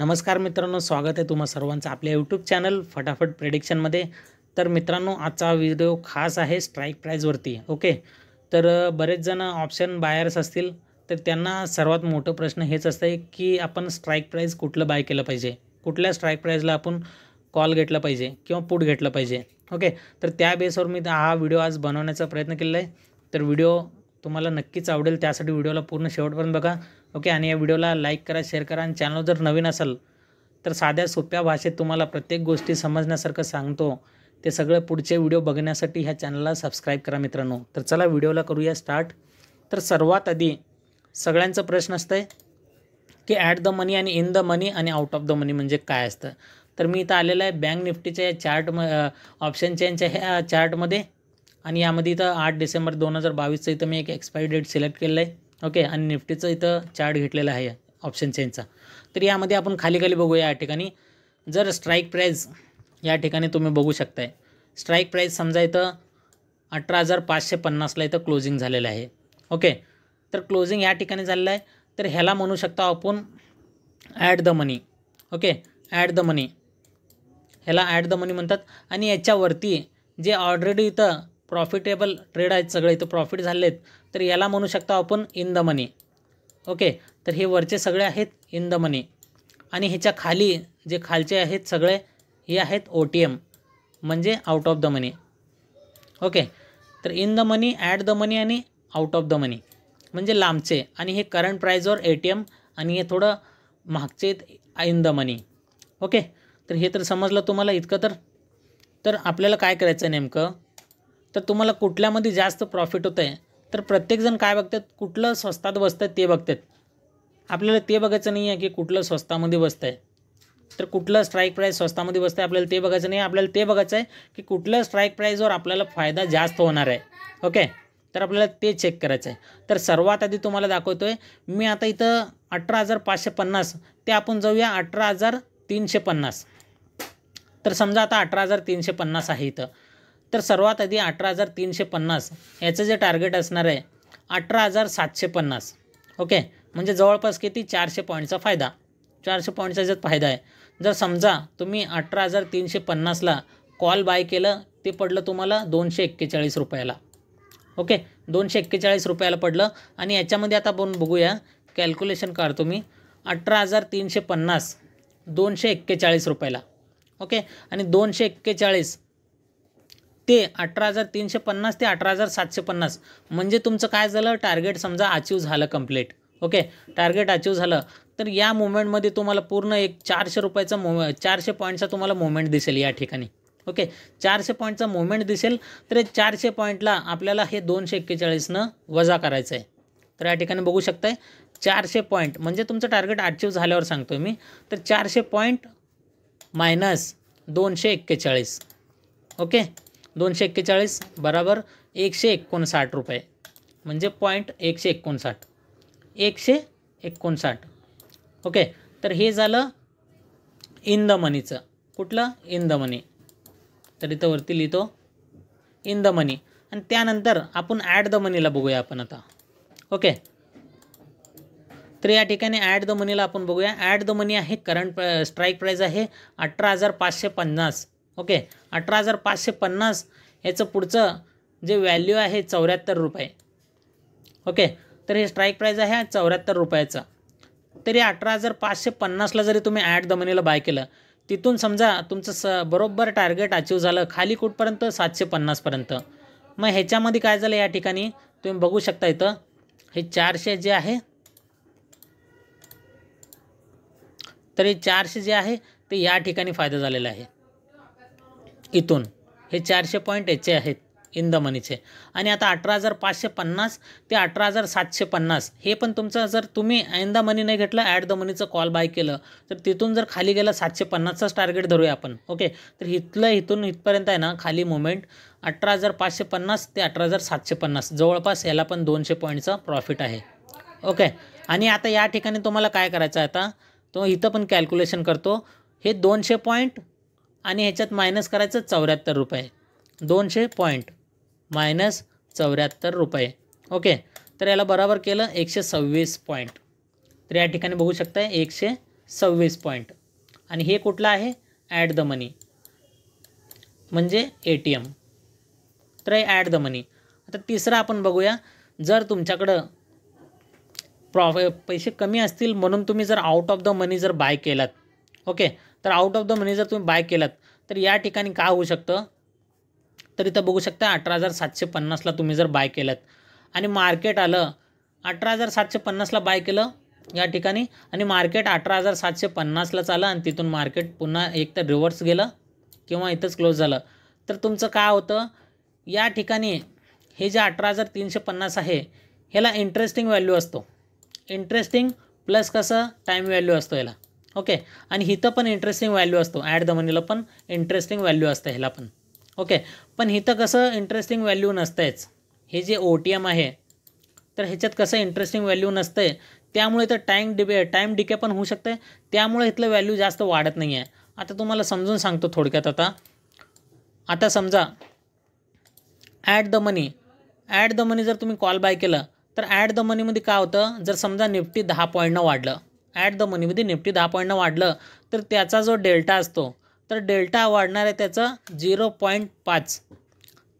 नमस्कार मित्रांनो स्वागत आहे तुम्हा सर्वांचं आपल्या यूट्यूब चॅनल फटाफट प्रेडिक्शनमध्ये तर मित्रांनो आजचा व्हिडिओ खास आहे स्ट्राईक प्राईजवरती ओके तर बरेच जण ऑप्शन बायर्स असतील तर त्यांना सर्वात मोठं प्रश्न हेच असतं आहे की आपण स्ट्राईक प्राईज कुठलं बाय केलं पाहिजे कुठल्या स्ट्राईक प्राईजला आपण कॉल घेतला पाहिजे किंवा पुट घेतलं पाहिजे ओके तर त्या बेसवर मी हा व्हिडिओ आज बनवण्याचा प्रयत्न केला आहे तर व्हिडिओ तुम्हाला नक्कीच आवडेल त्यासाठी व्हिडिओला पूर्ण शेवटपर्यंत बघा ओके आणि या व्हिडिओला लाईक करा शेअर करा आणि चॅनल जर नवीन असेल तर साध्या सोप्या भाषेत तुम्हाला प्रत्येक गोष्टी समजण्यासारखं सांगतो ते सगळं पुढचे व्हिडिओ बघण्यासाठी ह्या चॅनलला सबस्क्राईब करा मित्रांनो तर चला व्हिडिओला करूया स्टार्ट तर सर्वात आधी सगळ्यांचा प्रश्न असतं आहे की ॲट द मनी आणि इन द मनी आणि आउट ऑफ द मनी म्हणजे काय असतं तर मी इथं आलेलं आहे बँक निफ्टीच्या या चार्ट म ऑप्शन चेनच्या ह्या चार्टमध्ये आणि यामध्ये इथं आठ डिसेंबर दोन हजार बावीसचं इथं मी एक एक्सपायरी डेट सिलेक्ट केलं आहे ओके आणि निफ्टीचं इथं चार्ट घेतलेला आहे ऑप्शन चेनचा तर यामध्ये आपण खाली खाली बघूया या ठिकाणी जर स्ट्राईक प्राईज या ठिकाणी तुम्ही बघू शकताय स्ट्राईक प्राईज समजा इथं अठरा हजार पाचशे पन्नासला इथं क्लोजिंग झालेलं आहे ओके तर क्लोजिंग या ठिकाणी झालेलं आहे तर ह्याला म्हणू शकता आपण at the money okay at the money ह्याला ॲट द मनी म्हणतात आणि याच्यावरती जे ऑलरेडी इथं प्रॉफिटेबल ट्रेड आहेत सगळे इथं प्रॉफिट झाले आहेत तर याला म्हणू शकता आपण इन द मनी ओके तर हे वरचे सगळे आहेत इन द मनी आणि ह्याच्या खाली जे खालचे आहेत सगळे हे आहेत ओ टी एम म्हणजे out of the money okay तर in the money at the money आणि आउट ऑफ द मनी म्हणजे लांबचे आणि हे करंट प्राईजवर ए टी एम आणि हे थोडं मागचे इन द मनी ओके तर हे तर समजलं तुम्हाला इतकं तर तर आपल्याला काय करायचं आहे नेमकं तर तुम्हाला कुठल्यामध्ये जास्त प्रॉफिट होतं आहे तर प्रत्येकजण काय बघतात कुठलं स्वस्तात बसतं ते बघतात आपल्याला ते बघायचं नाही आहे की कुठलं स्वस्तामध्ये बसतं आहे तर कुठलं स्ट्राईक प्राईस स्वस्तामध्ये बसतं आहे आपल्याला ते बघायचं नाही आपल्याला ते बघायचं आहे की कुठलं स्ट्राईक प्राईजवर आपल्याला फायदा जास्त होणार आहे ओके तर आपल्याला ते चेक करायचं आहे तर सर्वात आधी तुम्हाला दाखवतो आहे मी आता इथं अठरा हजार पाचशे पन्नास ते आपण जाऊया अठरा हजार तीनशे पन्नास तर समजा आता अठरा हजार तीनशे पन्नास आहे इथं तर सर्वात आधी अठरा हजार तीनशे पन्नास याचं जे टार्गेट असणार आहे अठरा हजार सातशे पन्नास ओके म्हणजे जवळपास किती चारशे पॉईंटचा फायदा चारशे पॉईंटचा ज्यात फायदा आहे जर समजा तुम्ही अठरा हजार तीनशे पन्नासला कॉल बाय केलं ते पडलं तुम्हाला दोनशे एक्केचाळीस रुपयाला ओके दोनशे एक्केचाळीस रुपयाला पडलं आणि याच्यामध्ये आता बन बघूया कॅल्क्युलेशन कर तुम्ही अठरा हजार तीनशे पन्नास दोनशे एक्केचाळीस रुपयाला ओके आणि दोनशे एक्केचाळीस ते अठरा हजार तीनशे पन्नास ते अठरा हजार सातशे पन्नास म्हणजे तुमचं काय झालं टार्गेट समजा अचीव झालं कम्प्लीट ओके टार्गेट अचीव झालं तर या मुवमेंटमध्ये तुम्हाला पूर्ण एक चारशे रुपयाचा मुव चारशे पॉईंटचा तुम्हाला मुवमेंट दिसेल या ठिकाणी ओके चारशे पॉईंटचा मुवमेंट दिसेल तर चारशे पॉईंटला आपल्याला हे दोनशे एक्केचाळीसनं वजा करायचं आहे तर या ठिकाणी बघू शकताय चारशे पॉईंट म्हणजे तुमचं टार्गेट अचीव झाल्यावर सांगतो मी तर चारशे पॉईंट मायनस दोनशे एक्केचाळीस ओके दोनशे एक्केचाळीस बराबर एकशे एकोणसाठ रुपये म्हणजे पॉईंट एकशे एकोणसाठ एकशे एकोणसाठ ओके तर हे झालं इन द मनीचं कुठलं इन द मनी तर इथं वरती लिहितो इन द मनी आणि त्यानंतर आपण ॲट द मनीला बघूया आपण आता ओके तर या ठिकाणी ॲट द मनीला आपण बघूया ॲट द मनी आहे करंट स्ट्राईक प्राईज आहे अठरा हजार पाचशे पन्नास ओके अठरा हजार पाचशे पन्नास याचं पुढचं जे व्हॅल्यू आहे चौऱ्याहत्तर रुपये ओके तर हे स्ट्राईक प्राईज आहे चौऱ्याहत्तर रुपयाचं तरी अठरा हजार पाचशे पन्नासला जरी तुम्ही ॲट द मनीला बाय केलं तिथून समजा तुमचं स बरोबर टार्गेट अचीव झालं खाली कुठपर्यंत सातशे पन्नासपर्यंत मग ह्याच्यामध्ये काय झालं या ठिकाणी तुम्ही बघू शकता इथं हे चारशे जे आहे तर हे चारशे जे आहे ते या ठिकाणी फायदा झालेला आहे इथून हे चारशे पॉईंट याचे आहेत इन द मनीचे आणि आता अठरा हजार पाचशे पन्नास ते अठरा हजार सातशे पन्नास हे पण तुमचं जर तुम्ही इन द मनी नाही घेतलं ॲट द मनीचं कॉल बाय केलं तर तिथून जर खाली गेलं सातशे पन्नासचाच टार्गेट धरूया आपण ओके तर इथलं इथून इथपर्यंत आहे ना खाली मुवमेंट अठरा हजार पाचशे पन्नास ते अठरा हजार सातशे पन्नास जवळपास याला पण दोनशे पॉईंटचा प्रॉफिट आहे ओके आणि आता या ठिकाणी तुम्हाला काय करायचं आहे आता तो इथं पण कॅल्क्युलेशन करतो हे दोनशे पॉईंट आणि ह्याच्यात मायनस करायचं चौऱ्याहत्तर रुपये दोनशे पॉईंट मायनस चौऱ्याहत्तर रुपये ओके तर याला बराबर केलं एकशे सव्वीस पॉईंट तर या ठिकाणी बघू शकता एकशे सव्वीस पॉईंट आणि हे कुठलं आहे ॲट द मनी म्हणजे ए टी एम तर हे ॲट द मनी आता तिसरा आपण बघूया जर तुमच्याकडं प्रॉफ पैसे कमी असतील म्हणून तुम्ही जर आउट ऑफ द मनी जर बाय केलात ओके तर आउट ऑफ द मनी जर तुम्ही बाय केलात तर या ठिकाणी का होऊ शकतं तर इथं बघू शकता अठरा हजार सातशे पन्नासला तुम्ही जर बाय केलात आणि मार्केट आलं अठरा हजार सातशे पन्नासला बाय केलं या ठिकाणी आणि मार्केट अठरा हजार सातशे पन्नासला चाललं आणि तिथून मार्केट पुन्हा एक तर रिव्हर्स गेलं किंवा इथंच क्लोज झालं तर तुमचं काय होतं या ठिकाणी हे जे अठरा हजार तीनशे पन्नास आहे ह्याला इंटरेस्टिंग व्हॅल्यू असतो इंटरेस्टिंग प्लस कसं टाईम व्हॅल्यू असतो याला ओके आणि हिथं पण इंटरेस्टिंग व्हॅल्यू असतो ॲट द मनीला पण इंटरेस्टिंग व्हॅल्यू असतं ह्याला पण ओके पण हिथं कसं इंटरेस्टिंग व्हॅल्यू नसतंच हे जे ओ टी एम आहे तर ह्याच्यात कसं इंटरेस्टिंग व्हॅल्यू आहे त्यामुळे तर टाईम डिबे टाईम डिके पण होऊ शकते त्यामुळे इथलं व्हॅल्यू जास्त वाढत नाही आहे आता तुम्हाला समजून सांगतो थोडक्यात आता आता समजा at the money at the money जर तुम्ही कॉल बाय केलं तर ॲट द मनीमध्ये काय होतं जर समजा निफ्टी दहा पॉईंटनं वाढलं ॲट द मनीमध्ये निफ्टी दहा पॉईंटनं वाढलं तर त्याचा जो डेल्टा असतो तर डेल्टा वाढणार आहे त्याचा झिरो पॉईंट पाच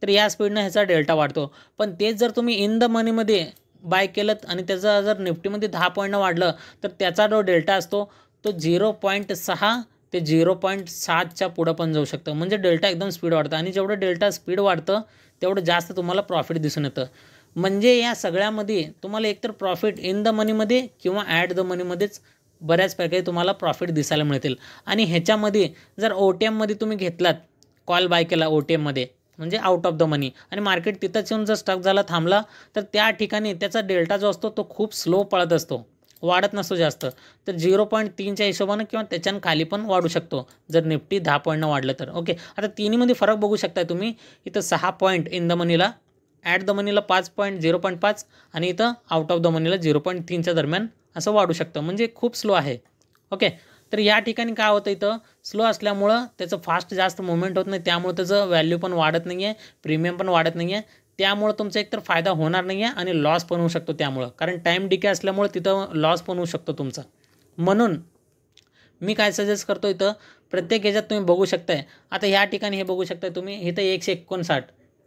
तर या स्पीडनं ह्याचा डेल्टा वाढतो पण तेच जर तुम्ही इन द मनीमध्ये बाय केलं आणि त्याचा जर निफ्टीमध्ये दहा पॉईंटनं वाढलं तर त्याचा जो डेल्टा असतो तो झिरो पॉईंट सहा ते झिरो पॉईंट सातच्या पुढं पण जाऊ शकतं म्हणजे डेल्टा एकदम स्पीड वाढतं आणि जेवढं डेल्टा स्पीड वाढतं तेवढं जास्त तुम्हाला प्रॉफिट दिसून येतं म्हणजे या सगळ्यामध्ये तुम्हाला एकतर प्रॉफिट इन द मनीमध्ये किंवा ॲट द मनीमध्येच बऱ्याच प्रकारे तुम्हाला प्रॉफिट दिसायला मिळतील आणि ह्याच्यामध्ये जर ओ टी एममध्ये तुम्ही घेतलात कॉल बाय केला ओ टी एममध्ये म्हणजे आउट ऑफ द मनी आणि मार्केट तिथंच येऊन जर स्टक झाला थांबला तर त्या ठिकाणी त्याचा डेल्टा जो असतो तो खूप स्लो पळत असतो वाढत नसतो जास्त तर झिरो पॉईंट तीनच्या हिशोबानं किंवा त्याच्यानं खाली पण वाढू शकतो जर निफ्टी दहा पॉईंटनं वाढलं तर ओके आता तिन्हीमध्ये फरक बघू शकता तुम्ही इथं सहा पॉईंट इन द मनीला ॲट द मनीला पाच पॉईंट झिरो पॉईंट पाच आणि इथं आउट ऑफ द मनीला झिरो पॉईंट तीनच्या दरम्यान असं वाढू शकतं म्हणजे खूप स्लो आहे ओके तर या ठिकाणी काय होतं इथं स्लो असल्यामुळं त्याचं फास्ट जास्त मुवमेंट होत नाही त्यामुळं त्याचं व्हॅल्यू पण वाढत नाही आहे प्रीमियम पण वाढत नाही आहे त्यामुळं तुमचा एकतर फायदा होणार नाही आहे आणि लॉस पण होऊ शकतो त्यामुळं कारण टाईम डिके असल्यामुळं तिथं लॉस पण होऊ शकतो तुमचा म्हणून मी काय सजेस्ट करतो इथं प्रत्येक याच्यात तुम्ही बघू शकताय आता या ठिकाणी हे बघू शकताय तुम्ही इथं एकशे एकोणसाठ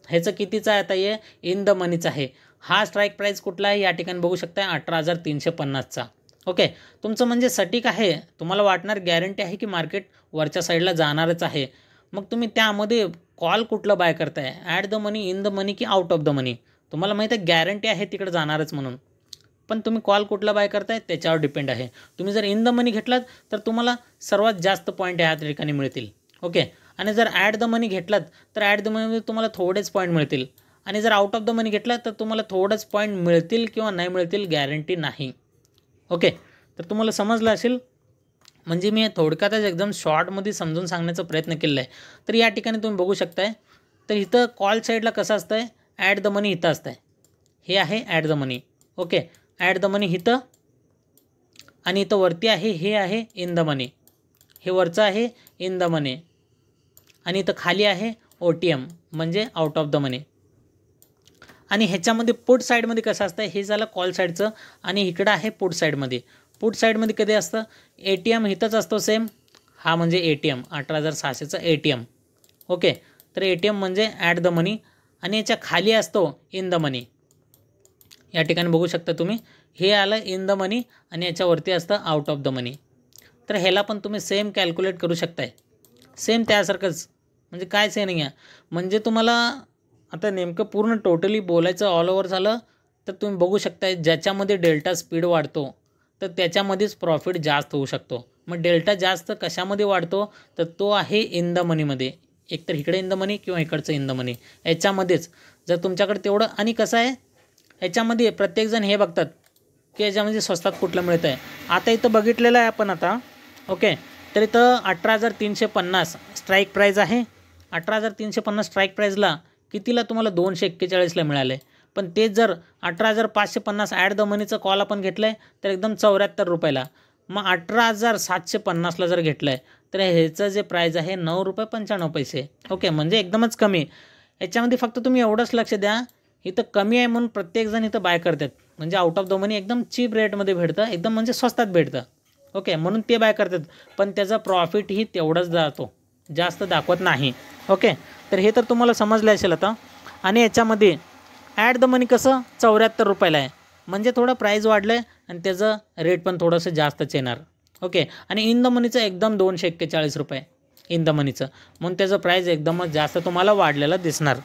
ह्याचं कितीचं आहे आता हे इन द मनीचा आहे हा स्ट्राईक प्राईस कुठला आहे या ठिकाणी बघू शकता अठरा हजार तीनशे पन्नासचा ओके तुमचं म्हणजे सटीक आहे तुम्हाला वाटणार गॅरंटी आहे की मार्केट वरच्या साईडला जाणारच आहे मग तुम्ही त्यामध्ये कॉल कुठलं बाय करताय at the money in the money की आउट ऑफ द मनी तुम्हाला माहीत आहे गॅरंटी आहे तिकडे जाणारच म्हणून पण तुम्ही कॉल कुठला बाय करताय त्याच्यावर डिपेंड आहे तुम्ही जर इन द मनी घेतलात तर तुम्हाला सर्वात जास्त पॉईंट ह्या ठिकाणी मिळतील ओके आणि जर ॲट द मनी घेतलात तर ॲट द मनीमध्ये तुम्हाला थोडेच पॉईंट मिळतील आणि जर आउट ऑफ द मनी घेतला तर तुम्हाला थोडंच पॉईंट मिळतील किंवा नाही मिळतील गॅरंटी नाही ओके तर तुम्हाला समजलं असेल म्हणजे मी थोडक्यातच एकदम शॉर्टमध्ये समजून सांगण्याचा प्रयत्न केला आहे तर या ठिकाणी तुम्ही बघू शकताय तर इथं कॉल साईडला कसं असतं आहे ॲट द मनी इथं असतं आहे हे आहे at the money okay at the money इथं आणि इथं वरती आहे हे आहे इन द मनी हे वरचं आहे इन द मनी आणि इथं खाली आहे ओ टी एम म्हणजे आउट ऑफ द मनी आणि ह्याच्यामध्ये पुट साईडमध्ये कसं असतं हे झालं कॉल साईडचं आणि इकडं आहे पुट साईडमध्ये पुट साईडमध्ये कधी असतं ए टी एम इथंच असतो सेम हा म्हणजे ए टी एम अठरा हजार सहाशेचं ए टी एम ओके तर ए टी एम म्हणजे ॲट द मनी आणि याच्या खाली असतो इन द मनी या ठिकाणी बघू शकता तुम्ही हे आलं इन द मनी आणि याच्यावरती असतं आउट ऑफ द मनी तर ह्याला पण तुम्ही सेम कॅल्क्युलेट करू शकताय सेम त्यासारखंच म्हणजे कायच आहे नाही आहे म्हणजे तुम्हाला आता नेमकं पूर्ण टोटली बोलायचं ऑल ओव्हर झालं तर तुम्ही बघू शकता ज्याच्यामध्ये डेल्टा स्पीड वाढतो तर त्याच्यामध्येच प्रॉफिट जास्त होऊ शकतो मग डेल्टा जास्त कशामध्ये वाढतो तर तो आहे इन द मनीमध्ये एकतर इकडे इन द मनी किंवा इकडचं इन द मनी याच्यामध्येच जर तुमच्याकडे तेवढं आणि कसं आहे याच्यामध्ये प्रत्येकजण हे बघतात की याच्यामध्ये स्वस्तात कुठलं मिळतं आहे आता इथं बघितलेलं आहे आपण आता ओके तर इथं अठरा हजार तीनशे पन्नास स्ट्राईक प्राईज आहे अठरा हजार तीनशे पन्नास स्ट्राईक प्राईजला कितीला तुम्हाला दोनशे एक्केचाळीसला मिळालं आहे पण तेच जर अठरा हजार पाचशे पन्नास ॲट द मनीचं कॉल आपण घेतलं आहे तर एकदम चौऱ्याहत्तर रुपयाला मग अठरा हजार सातशे पन्नासला जर घेतलं आहे तर ह्याचं जे प्राईज आहे नऊ रुपये पंच्याण्णव पैसे ओके म्हणजे एकदमच कमी याच्यामध्ये फक्त तुम्ही एवढंच लक्ष द्या इथं कमी आहे म्हणून प्रत्येकजण इथं बाय करतात म्हणजे आउट ऑफ द मनी एकदम चीप रेटमध्ये भेटतं एकदम म्हणजे स्वस्तात भेटतं ओके म्हणून ते बाय करतात पण त्याचा प्रॉफिटही तेवढाच जातो जास्त दाखवत नाही ओके तर हे तर तुम्हाला समजलं असेल आता आणि याच्यामध्ये ॲट द मनी कसं चौऱ्याहत्तर रुपयाला आहे म्हणजे थोडं प्राईज वाढलं आहे आणि त्याचं रेट पण थोडंसं जास्तच येणार ओके आणि इन द मनीचं एकदम दोनशे एक्केचाळीस रुपये इन द मनीचं म्हणून त्याचं प्राईज एकदमच जास्त तुम्हाला वाढलेलं दिसणार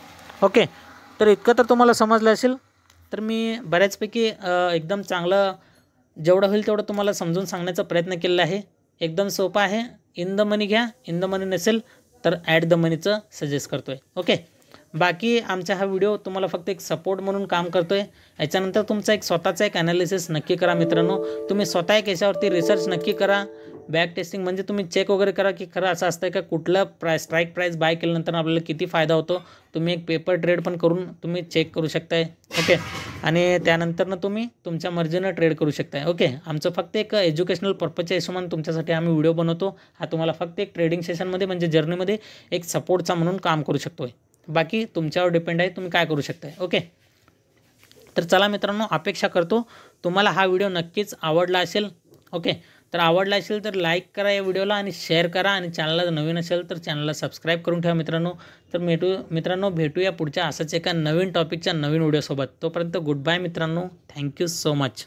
ओके तर इतकं तर तुम्हाला समजलं असेल तर मी बऱ्याचपैकी एकदम चांगलं जेवढं होईल तेवढं तुम्हाला समजून सांगण्याचा प्रयत्न केलेला आहे एकदम सोपा आहे इन द मनी घ्या इन द मनी नसेल तर ॲट द मनीचं सजेस्ट करतो आहे ओके बाकी आमचा हा व्हिडिओ तुम्हाला फक्त एक सपोर्ट म्हणून काम करतो आहे याच्यानंतर तुमचा एक स्वतःचा एक ॲनालिसिस नक्की करा मित्रांनो तुम्ही स्वतः एक याच्यावरती रिसर्च नक्की करा बॅक टेस्टिंग म्हणजे तुम्ही चेक वगैरे करा की खरं असं असतं का कुठलं प्राय स्ट्राईक प्राईस बाय केल्यानंतर आपल्याला किती फायदा होतो तुम्ही एक पेपर ट्रेड पण करून तुम्ही चेक करू शकताय ओके आणि त्यानंतरनं तुम्ही तुमच्या मर्जीनं ट्रेड करू शकताय ओके आमचं फक्त एक एज्युकेशनल पर्पजच्या हिशोबाने तुमच्यासाठी आम्ही व्हिडिओ बनवतो हा तुम्हाला फक्त एक ट्रेडिंग सेशनमध्ये म्हणजे जर्नीमध्ये एक सपोर्टचा म्हणून काम करू शकतो आहे बाकी तुमच्यावर डिपेंड आहे तुम्ही काय करू शकताय ओके तर चला मित्रांनो अपेक्षा करतो तुम्हाला हा व्हिडिओ नक्कीच आवडला असेल ओके तर आवडला असेल तर लाईक करा या व्हिडिओला आणि शेअर करा आणि चॅनलला नवीन असेल तर चॅनलला सबस्क्राईब करून ठेवा मित्रांनो तर भेटू मित्रांनो भेटूया पुढच्या असंच एका नवीन टॉपिकच्या नवीन व्हिडिओसोबत तोपर्यंत गुड बाय मित्रांनो थँक्यू सो मच